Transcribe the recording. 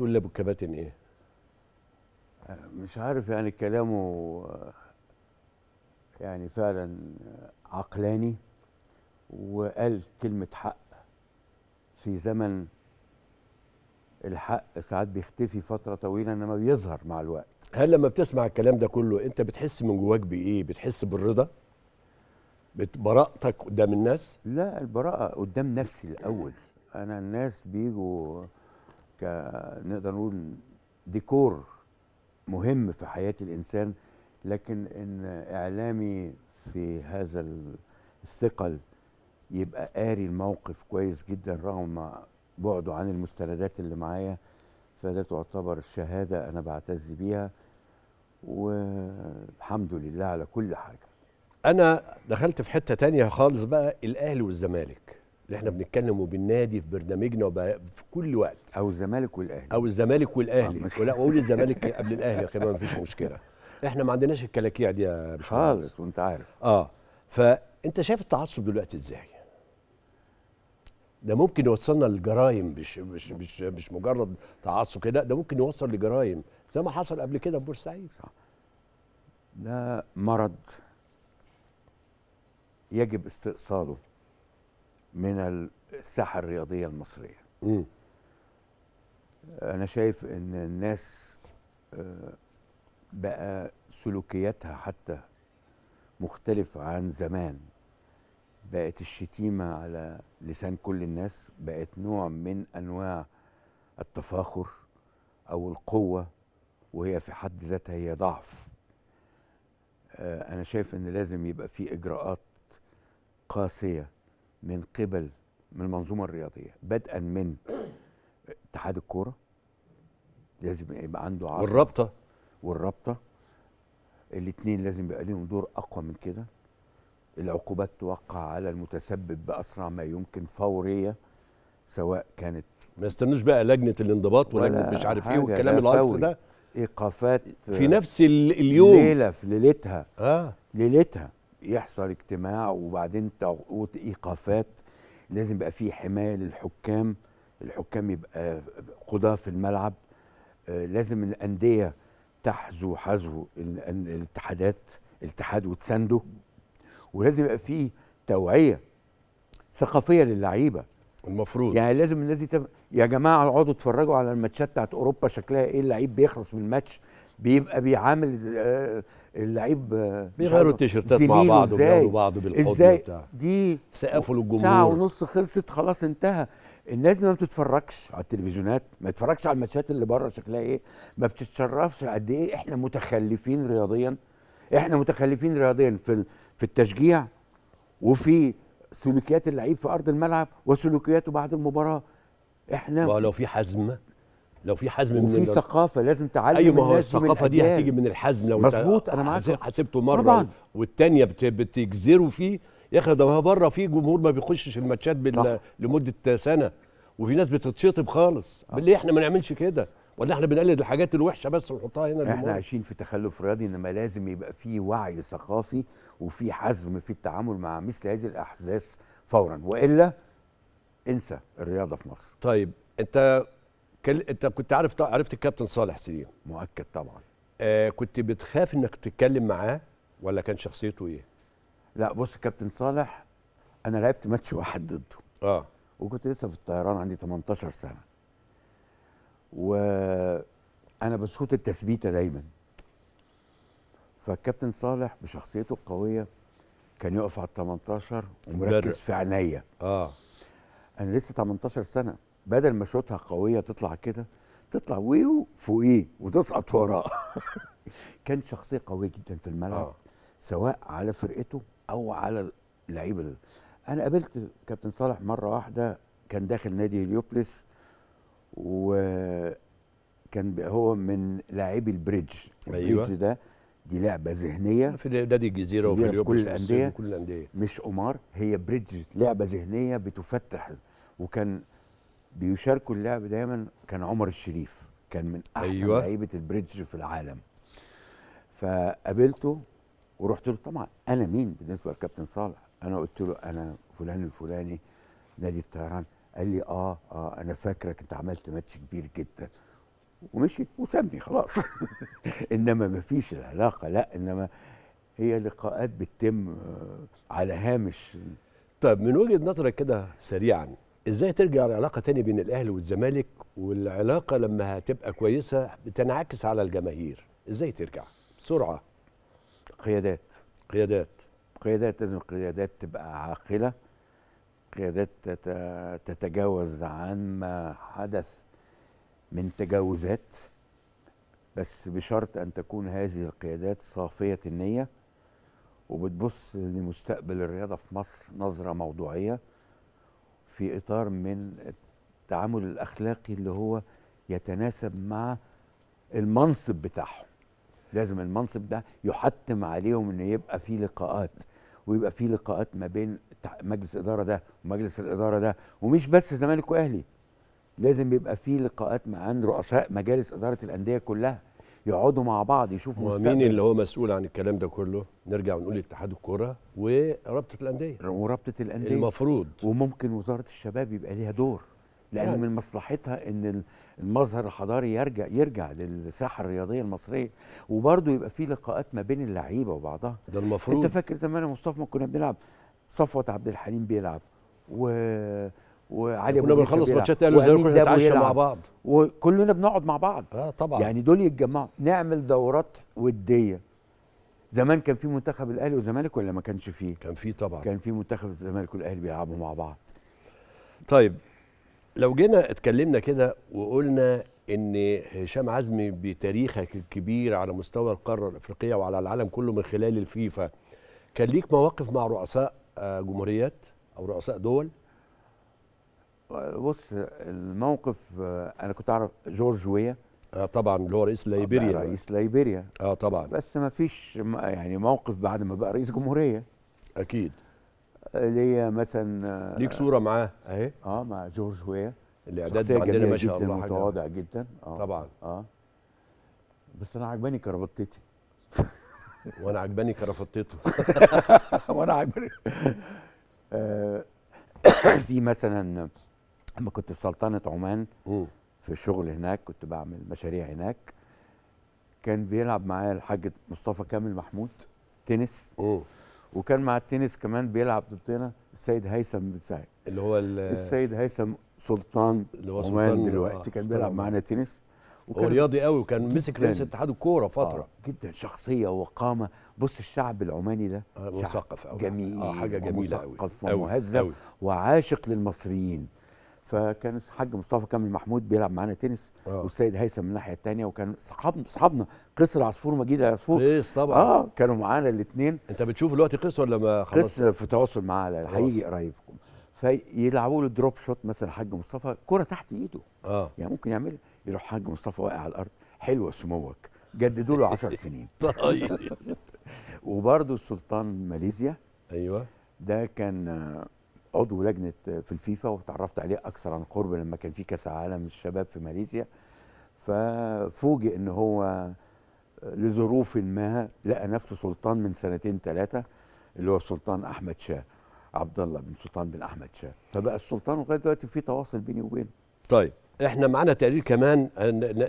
تقول لابو الكباتن ايه؟ مش عارف يعني كلامه يعني فعلا عقلاني وقال كلمة حق في زمن الحق ساعات بيختفي فترة طويلة انما بيظهر مع الوقت هل لما بتسمع الكلام ده كله انت بتحس من جواك بايه؟ بتحس بالرضا؟ براءتك قدام الناس؟ لا البراءة قدام نفسي الأول أنا الناس بيجوا نقدر نقول ديكور مهم في حياه الانسان لكن ان اعلامي في هذا الثقل يبقى قاري الموقف كويس جدا رغم بعده عن المستندات اللي معايا فده تعتبر شهاده انا بعتز بيها والحمد لله على كل حاجه انا دخلت في حته تانية خالص بقى الاهلي والزمالك اللي احنا بنتكلم وبالنادي في برنامجنا في كل وقت او الزمالك والاهلي او الزمالك والاهلي ولا واقول الزمالك قبل الاهلي ما مفيش مشكله احنا ما عندناش الكلاكيع دي يا خالص وانت عارف اه فانت شايف التعصب دلوقتي ازاي ده ممكن يوصلنا لجرائم مش مش مش مش مجرد تعصب كده ده ممكن يوصل لجرائم زي ما حصل قبل كده في بورسعيد صح ده مرض يجب استئصاله من الساحه الرياضيه المصريه م. انا شايف ان الناس آه، بقى سلوكياتها حتى مختلف عن زمان بقت الشتيمه على لسان كل الناس بقت نوع من انواع التفاخر او القوه وهي في حد ذاتها هي ضعف آه، انا شايف ان لازم يبقى في اجراءات قاسيه من قبل من المنظومه الرياضيه بدءا من اتحاد الكوره لازم يبقى عنده عصر والرابطه والرابطه الاثنين لازم يبقى لهم دور اقوى من كده العقوبات توقع على المتسبب باسرع ما يمكن فوريه سواء كانت ما استنوش بقى لجنه الانضباط ولجنه مش عارف ايه والكلام العكس ده ايقافات في نفس اليوم ليله في ليلتها اه ليلتها يحصل اجتماع وبعدين تعوط ايقافات لازم يبقى في حمايه للحكام الحكام يبقى قضاه في الملعب آه، لازم الانديه تحذو حذو الاتحادات الاتحاد وتسانده ولازم يبقى في توعيه ثقافيه للعيبه المفروض يعني لازم الناس دي يا جماعه اقعدوا اتفرجوا على الماتشات بتاعت اوروبا شكلها ايه اللعيب بيخلص من الماتش بيبقى بيعامل آه، اللعيب آه، بيغيروا التيشيرتات مع بعض وبيغيروا بعض بالحضن ازاي بتاع. دي سقفوا للجمهور ساعه ونص خلصت خلاص انتهى الناس ما بتتفرجش على التلفزيونات ما بتتفرجش على الماتشات اللي بره شكلها ايه ما بتتشرفش قد ايه احنا متخلفين رياضيا احنا متخلفين رياضيا في في التشجيع وفي سلوكيات اللعيب في ارض الملعب وسلوكياته بعد المباراه احنا ولو في حزمه لو في حزم من وفي ثقافه لازم تعلم ايوه ما هو الثقافه دي هتيجي من الحزم لو مظبوط انا معاك حسبته مره طبعا والثانيه بتجذره فيه يا اخي ده بره في جمهور ما بيخشش الماتشات لمده سنه وفي ناس بتتشطب خالص آه. بالله احنا ما نعملش كده ولا احنا بنقلد الحاجات الوحشه بس ونحطها هنا احنا الموضوع. عايشين في تخلف رياضي انما لازم يبقى في وعي ثقافي وفي حزم في التعامل مع مثل هذه الاحداث فورا والا انسى الرياضه في مصر طيب انت كل... انت كنت عارف عرفت الكابتن صالح سليم مؤكد طبعا آه كنت بتخاف انك تتكلم معاه ولا كان شخصيته ايه؟ لا بص كابتن صالح انا لعبت ماتش واحد ضده اه وكنت لسه في الطيران عندي 18 سنه وانا بصوت التثبيته دايما فالكابتن صالح بشخصيته القويه كان يقف على ال 18 ومركز في عينيا اه انا لسه 18 سنه بدل ما صوتها قويه تطلع كده تطلع ويو فوقيه وتسقط وراه كان شخصيه قويه جدا في الملعب آه. سواء على فرقته او على اللعيبه انا قابلت كابتن صالح مره واحده كان داخل نادي اليوبلس وكان هو من لاعبي البريدج أيوة. البريدج ده دي لعبه ذهنيه في نادي الجزيره وفي اليوبلس كل الانديه مش قمار هي بريدج لعبه ذهنيه بتفتح وكان بيشاركوا اللعب دايما كان عمر الشريف كان من احسن أيوة. لعيبه البريدج في العالم فقابلته ورحت له طبعا انا مين بالنسبه للكابتن صالح انا قلت له انا فلان الفلاني نادي الطيران قال لي اه اه انا فاكرك انت عملت ماتش كبير جدا ومشي وسابني خلاص انما ما فيش العلاقه لا انما هي لقاءات بتتم آه، على هامش طيب من وجهه نظرك كده سريعا ازاي ترجع العلاقه تاني بين الاهلي والزمالك والعلاقه لما هتبقى كويسه بتنعكس على الجماهير ازاي ترجع بسرعه قيادات قيادات قيادات لازم قيادات تبقى عاقله قيادات تتجاوز عن ما حدث من تجاوزات بس بشرط ان تكون هذه القيادات صافيه النيه وبتبص لمستقبل الرياضه في مصر نظره موضوعيه في اطار من التعامل الاخلاقي اللي هو يتناسب مع المنصب بتاعهم لازم المنصب ده يحتم عليهم انه يبقى في لقاءات ويبقى في لقاءات ما بين مجلس الاداره ده ومجلس الاداره ده ومش بس زمالك واهلي لازم يبقى في لقاءات مع رؤساء مجالس اداره الانديه كلها يقعدوا مع بعض يشوفوا مستقبل مين اللي هو مسؤول عن الكلام ده كله؟ نرجع ونقول اتحاد الكوره ورابطه الانديه ورابطه الانديه المفروض وممكن وزاره الشباب يبقى ليها دور لان يعني. من مصلحتها ان المظهر الحضاري يرجع يرجع للساحه الرياضيه المصريه وبرضه يبقى في لقاءات ما بين اللعيبه وبعضها ده المفروض انت فاكر زمان يا مصطفى ما كنا بنلعب صفوه عبد الحليم بيلعب و وعلي يعني كنا بنخلص ماتشات الاهلي وزمالك بنتعشى مع بعض وكلنا بنقعد مع بعض اه طبعا يعني دول يتجمعوا نعمل دورات وديه زمان كان في منتخب الاهلي والزمالك ولا ما كانش فيه كان فيه طبعا كان في منتخب الزمالك والاهلي بيلعبوا مع بعض طيب لو جينا اتكلمنا كده وقلنا ان هشام عزمي بتاريخك الكبير على مستوى القاره الافريقيه وعلى العالم كله من خلال الفيفا كان ليك مواقف مع رؤساء آه، جمهوريات او رؤساء دول بص الموقف آه، انا كنت اعرف جورج ويا اه طبعا اللي هو رئيس آه، ليبيريا يعني. رئيس ليبيريا اه طبعا بس ما فيش يعني موقف بعد ما بقى رئيس جمهوريه اكيد آه، ليا مثلا ليك صوره معاه اهي اه مع جورج ويا الاعداد عندنا ما شاء الله متواضع جدا اه طبعا اه بس انا عجباني كربطتي وانا عجباني كرفطته وانا عجباني في مثلا لما كنت في سلطنه عمان في الشغل هناك كنت بعمل مشاريع هناك كان بيلعب معايا الحاج مصطفى كامل محمود تنس أوه. وكان مع التنس كمان بيلعب ضدنا السيد هيثم بن سعيد اللي هو السيد هيثم سلطان اللي هو سلطان دلوقتي آه، كان بيلعب معانا تنس وكان هو رياضي قوي وكان مسك رئيس اتحاد الكوره آه، فتره آه جدا شخصيه وقامه بص الشعب العماني ده آه، مثقف قوي جميل آه حاجه جميله قوي ومهذب وعاشق للمصريين فكان الحاج مصطفى كامل محمود بيلعب معانا تنس آه. والسيد هيثم من الناحيه الثانيه وكان صحابنا صحابنا قصر عصفور ومجيد عصفور قيس طبعا اه كانوا معانا الاثنين انت بتشوف دلوقتي قيس ولا ما خلاص قيس في تواصل معاه هيجي قريب فيلعبوا له دروب شوت مثلا الحاج مصطفى كره تحت ايده اه يعني ممكن يعمل يروح الحاج مصطفى واقع على الارض حلوه سموك جددوا له 10 سنين طيب وبرده السلطان ماليزيا ايوه ده كان عضو لجنه في الفيفا وتعرفت عليه اكثر عن قرب لما كان في كاس عالم الشباب في ماليزيا ففوجئ ان هو لظروف ما لقى نفسه سلطان من سنتين ثلاثه اللي هو السلطان احمد شاه عبد الله بن سلطان بن احمد شاه فبقى السلطان لغايه دلوقتي في تواصل بيني وبينه طيب احنا معانا تقرير كمان آه،